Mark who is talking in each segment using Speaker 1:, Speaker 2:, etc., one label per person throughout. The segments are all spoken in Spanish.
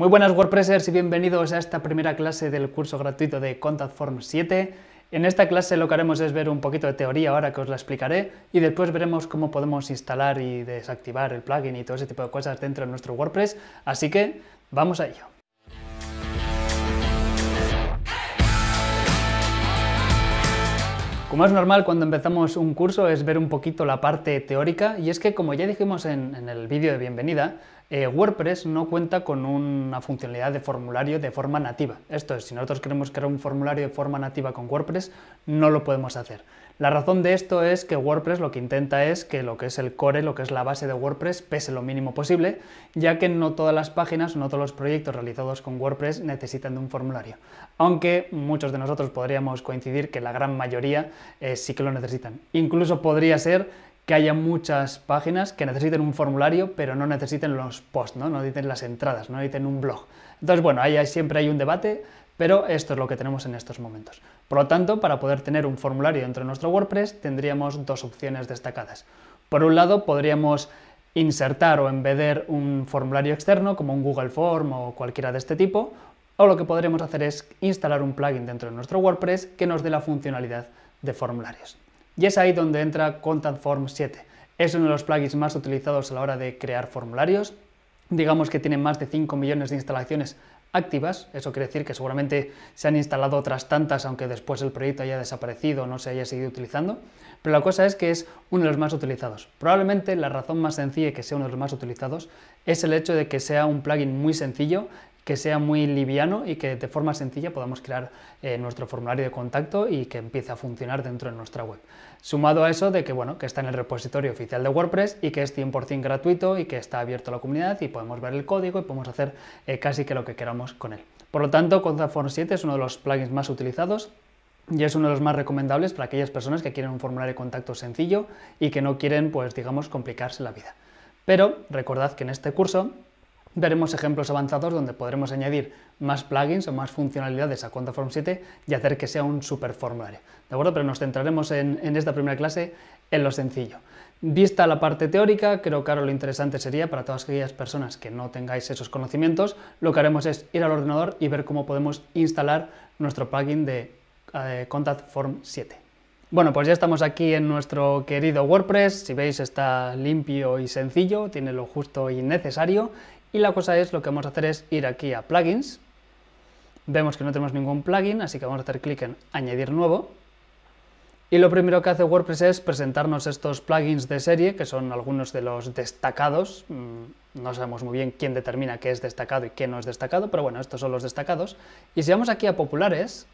Speaker 1: Muy buenas WordPressers y bienvenidos a esta primera clase del curso gratuito de Contact Form 7. En esta clase lo que haremos es ver un poquito de teoría ahora que os la explicaré y después veremos cómo podemos instalar y desactivar el plugin y todo ese tipo de cosas dentro de nuestro WordPress, así que vamos a ello. Como es normal cuando empezamos un curso es ver un poquito la parte teórica y es que como ya dijimos en, en el vídeo de bienvenida, eh, WordPress no cuenta con una funcionalidad de formulario de forma nativa. Esto es, si nosotros queremos crear un formulario de forma nativa con WordPress, no lo podemos hacer. La razón de esto es que WordPress lo que intenta es que lo que es el core, lo que es la base de WordPress, pese lo mínimo posible, ya que no todas las páginas, no todos los proyectos realizados con WordPress necesitan de un formulario. Aunque muchos de nosotros podríamos coincidir que la gran mayoría eh, sí que lo necesitan. Incluso podría ser que haya muchas páginas que necesiten un formulario, pero no necesiten los posts, ¿no? no necesiten las entradas, no necesiten un blog. Entonces, bueno, ahí siempre hay un debate, pero esto es lo que tenemos en estos momentos. Por lo tanto, para poder tener un formulario dentro de nuestro WordPress, tendríamos dos opciones destacadas. Por un lado, podríamos insertar o embeder un formulario externo, como un Google Form o cualquiera de este tipo, o lo que podremos hacer es instalar un plugin dentro de nuestro WordPress que nos dé la funcionalidad de formularios. Y es ahí donde entra Contact Form 7. Es uno de los plugins más utilizados a la hora de crear formularios. Digamos que tiene más de 5 millones de instalaciones activas, eso quiere decir que seguramente se han instalado otras tantas, aunque después el proyecto haya desaparecido o no se haya seguido utilizando, pero la cosa es que es uno de los más utilizados. Probablemente la razón más sencilla que sea uno de los más utilizados es el hecho de que sea un plugin muy sencillo que sea muy liviano y que de forma sencilla podamos crear eh, nuestro formulario de contacto y que empiece a funcionar dentro de nuestra web. Sumado a eso de que, bueno, que está en el repositorio oficial de WordPress y que es 100% gratuito y que está abierto a la comunidad y podemos ver el código y podemos hacer eh, casi que lo que queramos con él. Por lo tanto, Contaform 7 es uno de los plugins más utilizados y es uno de los más recomendables para aquellas personas que quieren un formulario de contacto sencillo y que no quieren, pues digamos, complicarse la vida. Pero recordad que en este curso Veremos ejemplos avanzados donde podremos añadir más plugins o más funcionalidades a form 7 y hacer que sea un super formulario. ¿De acuerdo? Pero nos centraremos en, esta primera clase en lo sencillo. Vista la parte teórica, creo que ahora lo interesante sería para todas aquellas personas que no tengáis esos conocimientos, lo que haremos es ir al ordenador y ver cómo podemos instalar nuestro plugin de contact eh, form 7. Bueno, pues ya estamos aquí en nuestro querido WordPress. Si veis, está limpio y sencillo, tiene lo justo y necesario. Y la cosa es, lo que vamos a hacer es ir aquí a plugins. Vemos que no tenemos ningún plugin, así que vamos a hacer clic en añadir nuevo. Y lo primero que hace WordPress es presentarnos estos plugins de serie, que son algunos de los destacados. Mm, no sabemos muy bien quién determina qué es destacado y qué no es destacado, pero bueno, estos son los destacados. Y si vamos aquí a populares,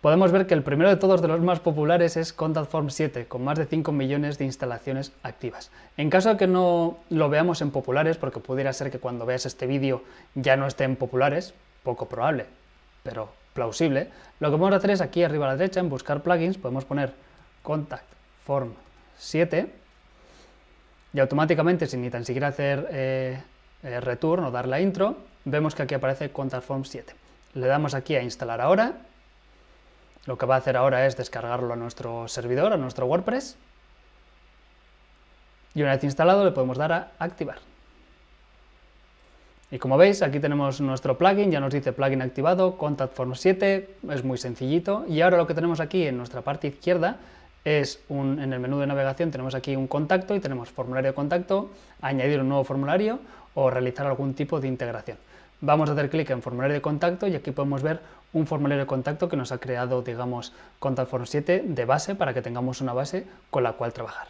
Speaker 1: podemos ver que el primero de todos de los más populares es Contact Form 7, con más de 5 millones de instalaciones activas. En caso de que no lo veamos en populares, porque pudiera ser que cuando veas este vídeo ya no esté en populares, poco probable, pero plausible, lo que vamos a hacer es aquí arriba a la derecha, en buscar plugins, podemos poner Contact Form 7 y automáticamente, sin ni tan siquiera hacer eh, eh, return o dar la intro, vemos que aquí aparece Contact Form 7. Le damos aquí a instalar ahora lo que va a hacer ahora es descargarlo a nuestro servidor, a nuestro WordPress. Y una vez instalado le podemos dar a activar. Y como veis, aquí tenemos nuestro plugin, ya nos dice plugin activado, Contact Form 7, es muy sencillito. Y ahora lo que tenemos aquí en nuestra parte izquierda es un, en el menú de navegación tenemos aquí un contacto y tenemos formulario de contacto, añadir un nuevo formulario o realizar algún tipo de integración. Vamos a hacer clic en formulario de contacto y aquí podemos ver un formulario de contacto que nos ha creado, digamos, Contact Form 7 de base para que tengamos una base con la cual trabajar.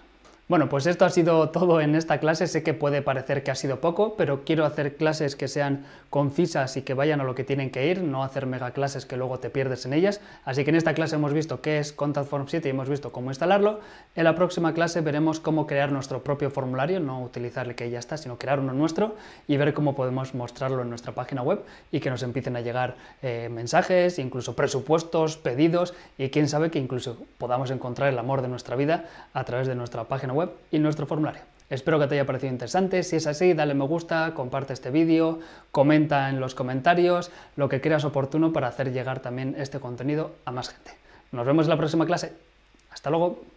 Speaker 1: Bueno, pues esto ha sido todo en esta clase. Sé que puede parecer que ha sido poco, pero quiero hacer clases que sean concisas y que vayan a lo que tienen que ir, no hacer mega clases que luego te pierdes en ellas. Así que en esta clase hemos visto qué es Contact Form 7 y hemos visto cómo instalarlo. En la próxima clase veremos cómo crear nuestro propio formulario, no utilizar el que ya está, sino crear uno nuestro y ver cómo podemos mostrarlo en nuestra página web y que nos empiecen a llegar eh, mensajes, incluso presupuestos, pedidos y quién sabe que incluso podamos encontrar el amor de nuestra vida a través de nuestra página web web y nuestro formulario. Espero que te haya parecido interesante. Si es así, dale me gusta, comparte este vídeo, comenta en los comentarios lo que creas oportuno para hacer llegar también este contenido a más gente. Nos vemos en la próxima clase. Hasta luego.